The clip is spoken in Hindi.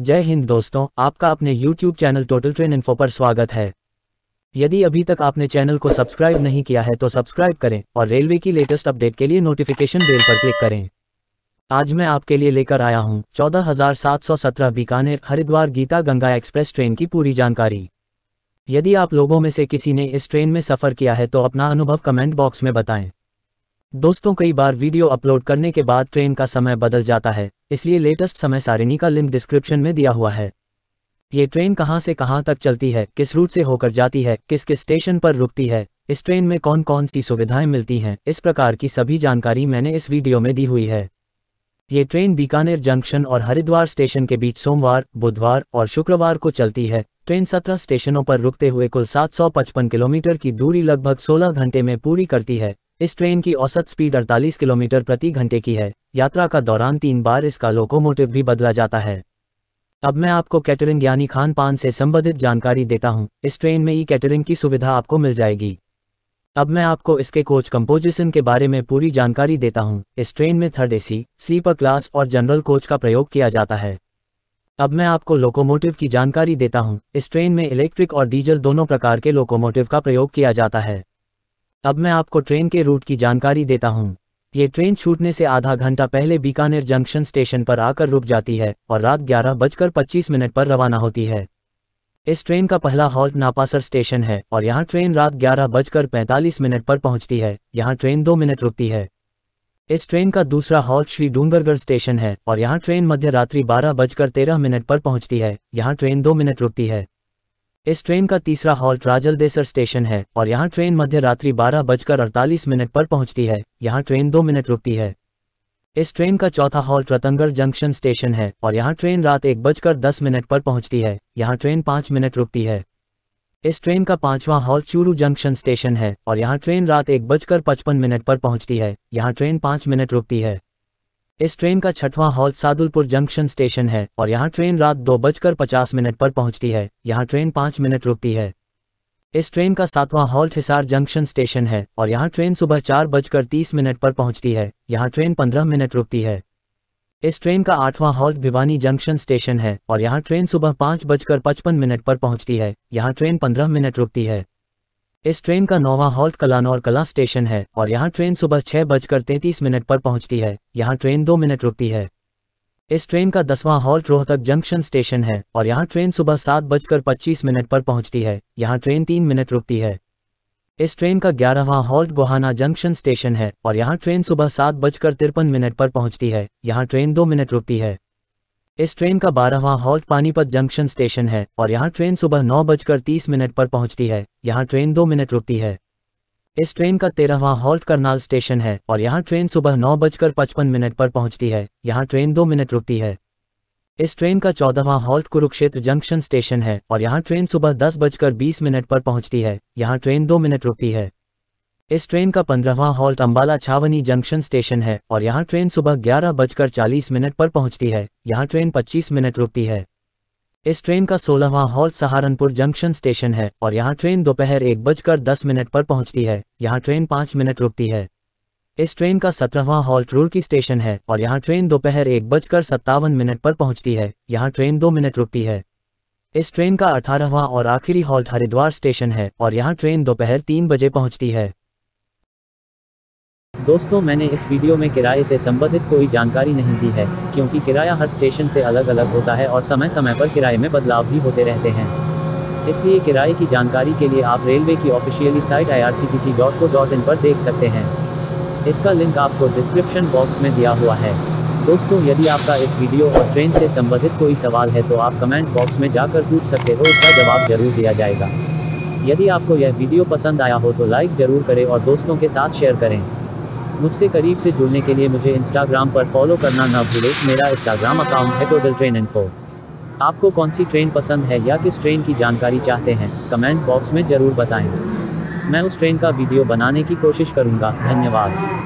जय हिंद दोस्तों आपका अपने YouTube channel total train info पर स्वागत है यदि अभी तक आपने चैनल को सब्सक्राइब नहीं किया है तो सब्सक्राइब करें और रेलवे की लेटेस्ट अपडेट के लिए नोटिफिकेशन बेल पर क्लिक करें आज मैं आपके लिए लेकर आया हूं 14,717 बीकानेर हरिद्वार गीता गंगा एक्सप्रेस ट्रेन की पूरी जानकारी यदि आप लोगों में से किसी ने इस ट्रेन में सफ़र किया है तो अपना अनुभव कमेंट बॉक्स में बताएं दोस्तों कई बार वीडियो अपलोड करने के बाद ट्रेन का समय बदल जाता है इसलिए लेटेस्ट समय सारिणी का लिंक डिस्क्रिप्शन में दिया हुआ है ये ट्रेन कहाँ से कहाँ तक चलती है किस रूट से होकर जाती है किस किस स्टेशन पर रुकती है इस ट्रेन में कौन कौन सी सुविधाएं मिलती हैं इस प्रकार की सभी जानकारी मैंने इस वीडियो में दी हुई है ये ट्रेन बीकानेर जंक्शन और हरिद्वार स्टेशन के बीच सोमवार बुधवार और शुक्रवार को चलती है ट्रेन सत्रह स्टेशनों पर रुकते हुए कुल 755 किलोमीटर की दूरी लगभग 16 घंटे में पूरी करती है इस ट्रेन की औसत स्पीड 48 किलोमीटर प्रति घंटे की है यात्रा का दौरान तीन बार इसका लोकोमोटिव भी बदला जाता है अब मैं आपको कैटरिंग यानी खान पान से संबंधित जानकारी देता हूँ इस ट्रेन में ई कैटरिंग की सुविधा आपको मिल जाएगी अब मैं आपको इसके कोच कंपोजिशन के बारे में पूरी जानकारी देता हूँ इस ट्रेन में थर्ड ए स्लीपर क्लास और जनरल कोच का प्रयोग किया जाता है अब मैं आपको लोकोमोटिव की जानकारी देता हूँ इस ट्रेन में इलेक्ट्रिक और डीजल दोनों प्रकार के लोकोमोटिव का प्रयोग किया जाता है अब मैं आपको ट्रेन के रूट की जानकारी देता हूँ ये ट्रेन छूटने से आधा घंटा पहले बीकानेर जंक्शन स्टेशन पर आकर रुक जाती है और रात ग्यारह बजकर पच्चीस मिनट पर रवाना होती है इस ट्रेन का पहला हॉल्ट नापासर स्टेशन है और यहाँ ट्रेन रात ग्यारह बजकर पैंतालीस मिनट पर पहुँचती है यहाँ ट्रेन दो मिनट रुकती है इस ट्रेन का दूसरा हॉल्ट श्री डूंगरगढ़ स्टेशन है और यहाँ ट्रेन मध्य रात्रि बारह बजकर तेरह मिनट पर पहुँचती है यहाँ ट्रेन दो मिनट रुकती है इस ट्रेन का तीसरा हॉल्ट राजलदेसर देसर स्टेशन है और यहाँ ट्रेन मध्य रात्रि बारह बजकर अड़तालीस मिनट पर पहुँचती है यहाँ ट्रेन दो मिनट रुकती है इस ट्रेन का चौथा हॉल्ट रतनगढ़ जंक्शन स्टेशन है और यहाँ ट्रेन रात एक बजकर दस मिनट पर पहुँचती है यहाँ ट्रेन पाँच मिनट रुकती है इस ट्रेन का पांचवा हॉल्ट चूरू जंक्शन स्टेशन है और यहाँ ट्रेन रात एक बजकर पचपन मिनट पर पहुँचती है यहाँ ट्रेन पाँच मिनट रुकती है इस ट्रेन का छठवां हॉल सादुलपुर जंक्शन स्टेशन है और यहाँ ट्रेन रात दो बजकर पचास मिनट पर पहुंचती है यहाँ ट्रेन पाँच मिनट रुकती है इस ट्रेन का सातवां हॉल्ट हिसार जंक्शन स्टेशन है और यहाँ ट्रेन सुबह चार बजकर तीस मिनट पर पहुंचती है यहाँ ट्रेन पंद्रह मिनट रुकती है इस ट्रेन का आठवां हॉल्ट भिवानी जंक्शन स्टेशन है और यहाँ ट्रेन सुबह पाँच बजकर पचपन मिनट पर पहुंचती है यहाँ ट्रेन पंद्रह मिनट रुकती है इस ट्रेन का नौवा हॉल्ट कलानौर कला स्टेशन है और यहाँ ट्रेन सुबह छह बजकर तैतीस मिनट पर पहुंचती है यहाँ ट्रेन दो मिनट रुकती है इस ट्रेन का दसवां हॉल्ट रोहतक जंक्शन स्टेशन है और यहाँ ट्रेन सुबह सात बजकर पच्चीस मिनट पर पहुंचती है यहाँ ट्रेन तीन मिनट रुकती है इस ट्रेन का ग्यारहवां हॉल्ट गोहाना जंक्शन स्टेशन है और यहाँ ट्रेन सुबह सात बजकर तिरपन मिनट पर पहुंचती है यहाँ ट्रेन दो मिनट रुकती है इस ट्रेन का बारहवा हॉल्ट पानीपत जंक्शन स्टेशन है और यहाँ ट्रेन सुबह नौ बजकर तीस मिनट पर पहुँचती है यहाँ ट्रेन दो मिनट रुकती है इस ट्रेन का तेरहवा हॉल्ट करनाल स्टेशन है और यहाँ ट्रेन सुबह नौ बजकर पचपन मिनट पर पहुँचती है यहाँ ट्रेन दो मिनट रुकती है इस ट्रेन का चौदहवा हॉल्ट कुरुक्षेत्र जंक्शन स्टेशन है और यहाँ ट्रेन सुबह दस बजकर बीस मिनट पर पहुँचती है यहाँ ट्रेन दो मिनट रुकती है इस ट्रेन का पंद्रहवा हॉल्ट अम्बाला छावनी जंक्शन स्टेशन है और यहाँ ट्रेन सुबह ग्यारह बजकर चालीस मिनट पर पहुँचती है यहाँ ट्रेन पच्चीस मिनट रुकती है इस ट्रेन का सोलहवा हॉल्ट सहारनपुर जंक्शन स्टेशन है और यहाँ ट्रेन दोपहर एक बजकर दस मिनट पर पहुँचती है यहाँ ट्रेन पाँच मिनट रुकती है इस ट्रेन का सत्रहवा हॉल्ट रुड़की स्टेशन है और यहाँ ट्रेन दोपहर एक बजकर सत्तावन मिनट पर पहुँचती है यहाँ ट्रेन दो मिनट रुकती है इस ट्रेन का अठारहवा और आखिरी हॉल्ट हरिद्वार स्टेशन है और यहाँ ट्रेन दोपहर तीन बजे पहुँचती है दोस्तों मैंने इस वीडियो में किराए से संबंधित कोई जानकारी नहीं दी है क्योंकि किराया हर स्टेशन से अलग अलग होता है और समय समय पर किराए में बदलाव भी होते रहते हैं इसलिए किराए की जानकारी के लिए आप रेलवे की ऑफिशियली साइट आई पर देख सकते हैं इसका लिंक आपको डिस्क्रिप्शन बॉक्स में दिया हुआ है दोस्तों यदि आपका इस वीडियो और ट्रेन से संबंधित कोई सवाल है तो आप कमेंट बॉक्स में जाकर पूछ सकते हो इसका जवाब जरूर दिया जाएगा यदि आपको यह वीडियो पसंद आया हो तो लाइक जरूर करें और दोस्तों के साथ शेयर करें मुझसे करीब से जुड़ने के लिए मुझे इंस्टाग्राम पर फॉलो करना ना भूलें मेरा इंस्टाग्राम अकाउंट है टोटल ट्रेन इन्फो आपको कौन सी ट्रेन पसंद है या किस ट्रेन की जानकारी चाहते हैं कमेंट बॉक्स में ज़रूर बताएं मैं उस ट्रेन का वीडियो बनाने की कोशिश करूँगा धन्यवाद